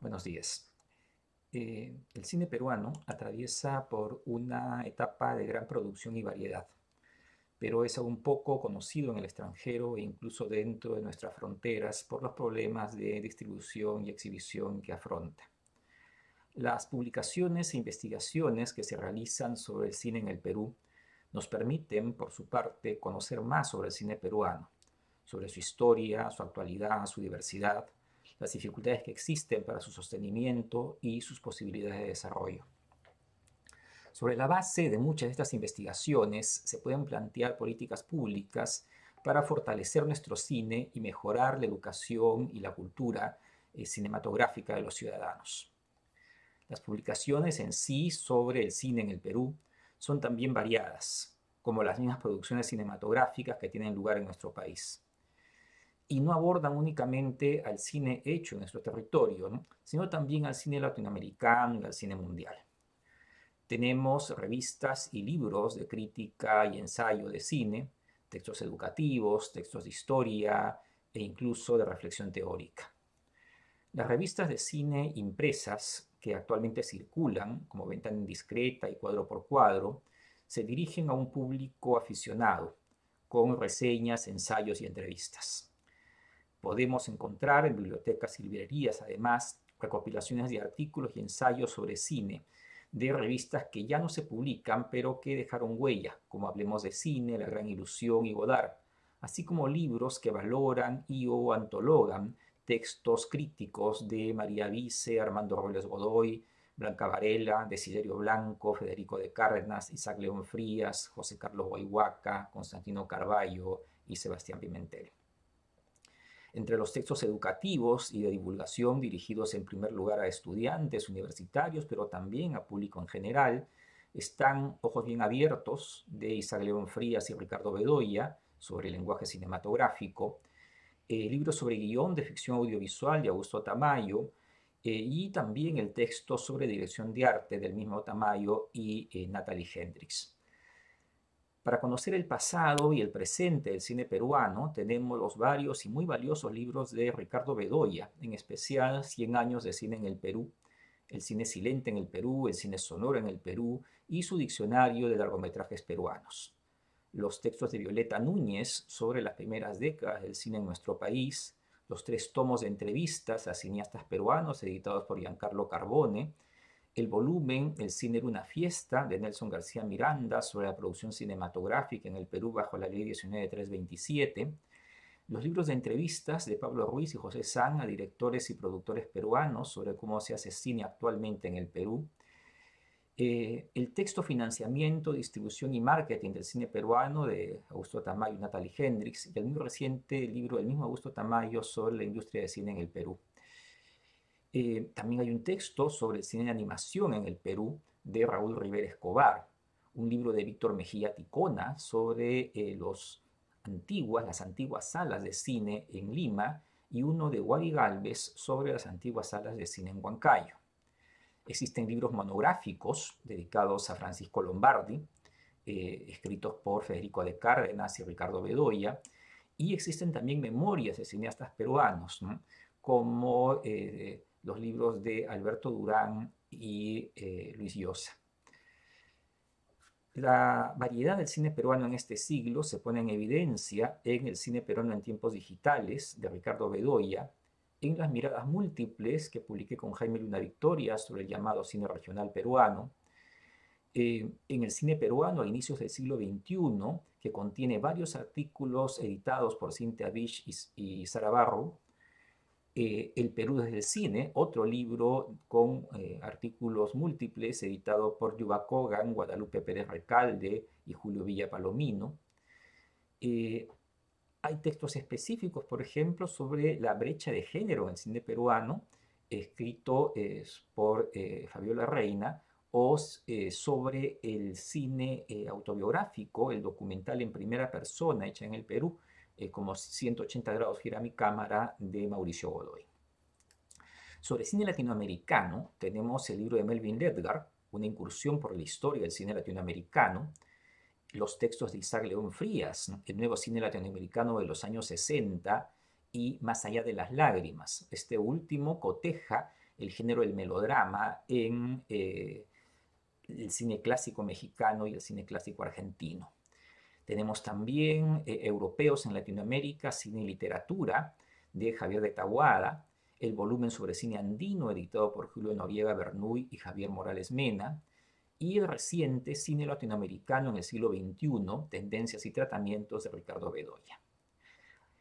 Buenos días. Eh, el cine peruano atraviesa por una etapa de gran producción y variedad, pero es aún poco conocido en el extranjero e incluso dentro de nuestras fronteras por los problemas de distribución y exhibición que afronta. Las publicaciones e investigaciones que se realizan sobre el cine en el Perú nos permiten, por su parte, conocer más sobre el cine peruano, sobre su historia, su actualidad, su diversidad, las dificultades que existen para su sostenimiento y sus posibilidades de desarrollo. Sobre la base de muchas de estas investigaciones se pueden plantear políticas públicas para fortalecer nuestro cine y mejorar la educación y la cultura eh, cinematográfica de los ciudadanos. Las publicaciones en sí sobre el cine en el Perú son también variadas, como las mismas producciones cinematográficas que tienen lugar en nuestro país y no abordan únicamente al cine hecho en nuestro territorio, sino también al cine latinoamericano y al cine mundial. Tenemos revistas y libros de crítica y ensayo de cine, textos educativos, textos de historia e incluso de reflexión teórica. Las revistas de cine impresas que actualmente circulan como ventana discreta y cuadro por cuadro, se dirigen a un público aficionado, con reseñas, ensayos y entrevistas. Podemos encontrar en bibliotecas y librerías, además, recopilaciones de artículos y ensayos sobre cine, de revistas que ya no se publican, pero que dejaron huella, como Hablemos de Cine, La Gran Ilusión y Godard, así como libros que valoran y o antologan textos críticos de María Vice, Armando Robles Godoy, Blanca Varela, Desiderio Blanco, Federico de Cárdenas, Isaac León Frías, José Carlos Guayhuaca, Constantino Carballo y Sebastián Pimentel entre los textos educativos y de divulgación dirigidos en primer lugar a estudiantes universitarios, pero también a público en general, están Ojos bien abiertos de Isabel León Frías y Ricardo Bedoya sobre el lenguaje cinematográfico, el eh, libro sobre guión de ficción audiovisual de Augusto Tamayo, eh, y también el texto sobre dirección de arte del mismo Tamayo y eh, Natalie Hendricks. Para conocer el pasado y el presente del cine peruano, tenemos los varios y muy valiosos libros de Ricardo Bedoya, en especial 100 años de cine en el Perú, el cine silente en el Perú, el cine sonoro en el Perú y su diccionario de largometrajes peruanos. Los textos de Violeta Núñez sobre las primeras décadas del cine en nuestro país, los tres tomos de entrevistas a cineastas peruanos editados por Giancarlo Carbone, el volumen El cine era una fiesta de Nelson García Miranda sobre la producción cinematográfica en el Perú bajo la ley 19327, los libros de entrevistas de Pablo Ruiz y José San a directores y productores peruanos sobre cómo se hace cine actualmente en el Perú, eh, el texto Financiamiento, Distribución y Marketing del Cine Peruano de Augusto Tamayo y Natalie Hendrix, y el muy reciente libro del mismo Augusto Tamayo sobre la industria de cine en el Perú. Eh, también hay un texto sobre el cine de animación en el Perú de Raúl Rivera Escobar, un libro de Víctor Mejía Ticona sobre eh, antiguas, las antiguas salas de cine en Lima y uno de Wadi Galvez sobre las antiguas salas de cine en Huancayo. Existen libros monográficos dedicados a Francisco Lombardi, eh, escritos por Federico de Cárdenas y Ricardo Bedoya, y existen también memorias de cineastas peruanos, como los libros de Alberto Durán y eh, Luis Llosa. La variedad del cine peruano en este siglo se pone en evidencia en el cine peruano en tiempos digitales de Ricardo Bedoya, en las miradas múltiples que publiqué con Jaime Luna Victoria sobre el llamado cine regional peruano, eh, en el cine peruano a inicios del siglo XXI, que contiene varios artículos editados por Cintia Vich y, y Sara Barro, eh, el Perú desde el cine, otro libro con eh, artículos múltiples editado por Yuba Kogan, Guadalupe Pérez Recalde y Julio Villa Palomino. Eh, hay textos específicos, por ejemplo, sobre la brecha de género en el cine peruano, escrito por Fabiola Reina, o sobre el cine autobiográfico, el documental en primera persona hecha en el Perú, eh, como 180 grados gira mi cámara de Mauricio Godoy. Sobre cine latinoamericano tenemos el libro de Melvin Ledgar, una incursión por la historia del cine latinoamericano, los textos de Isaac León Frías, el nuevo cine latinoamericano de los años 60 y Más allá de las lágrimas. Este último coteja el género del melodrama en eh, el cine clásico mexicano y el cine clásico argentino. Tenemos también eh, Europeos en Latinoamérica, Cine y Literatura, de Javier de Taguada, el volumen sobre cine andino editado por Julio Noriega Bernuy y Javier Morales Mena, y el reciente Cine Latinoamericano en el siglo XXI, Tendencias y Tratamientos de Ricardo Bedoya.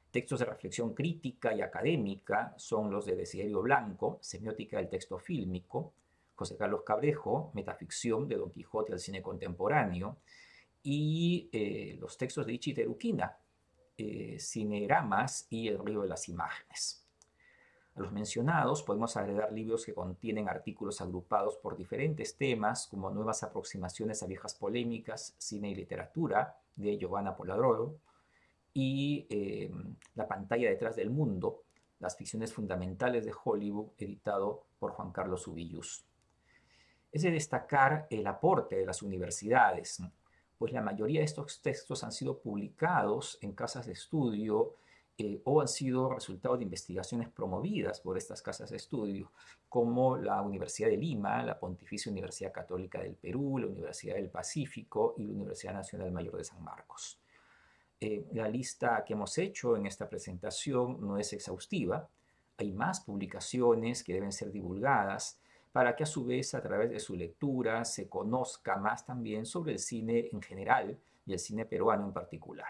Textos de reflexión crítica y académica son los de Desiderio Blanco, Semiótica del Texto Fílmico, José Carlos Cabrejo, Metaficción de Don Quijote al Cine Contemporáneo, y eh, los textos de Terukina, eh, Cinegramas y El río de las imágenes. A los mencionados podemos agregar libros que contienen artículos agrupados por diferentes temas, como Nuevas aproximaciones a viejas polémicas, cine y literatura, de Giovanna Poladro y eh, La pantalla detrás del mundo, las ficciones fundamentales de Hollywood, editado por Juan Carlos Ubillus. Es de destacar el aporte de las universidades, pues la mayoría de estos textos han sido publicados en casas de estudio eh, o han sido resultado de investigaciones promovidas por estas casas de estudio, como la Universidad de Lima, la Pontificia Universidad Católica del Perú, la Universidad del Pacífico y la Universidad Nacional Mayor de San Marcos. Eh, la lista que hemos hecho en esta presentación no es exhaustiva, hay más publicaciones que deben ser divulgadas, para que a su vez a través de su lectura se conozca más también sobre el cine en general y el cine peruano en particular.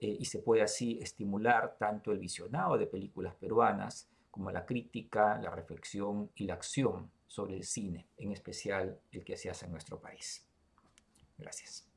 Eh, y se puede así estimular tanto el visionado de películas peruanas como la crítica, la reflexión y la acción sobre el cine, en especial el que se hace en nuestro país. Gracias.